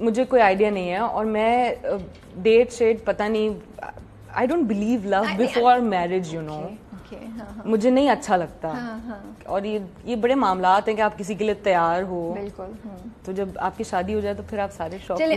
मुझे कोई आइडिया नहीं है और मैं डेट शेट पता नहीं I don't believe love before marriage you know मुझे नहीं अच्छा लगता हाँ, हाँ. और ये ये बड़े मामला हैं कि आप किसी के लिए तैयार हो बिल्कुल हाँ. तो जब आपकी शादी हो जाए तो फिर आप सारे शौक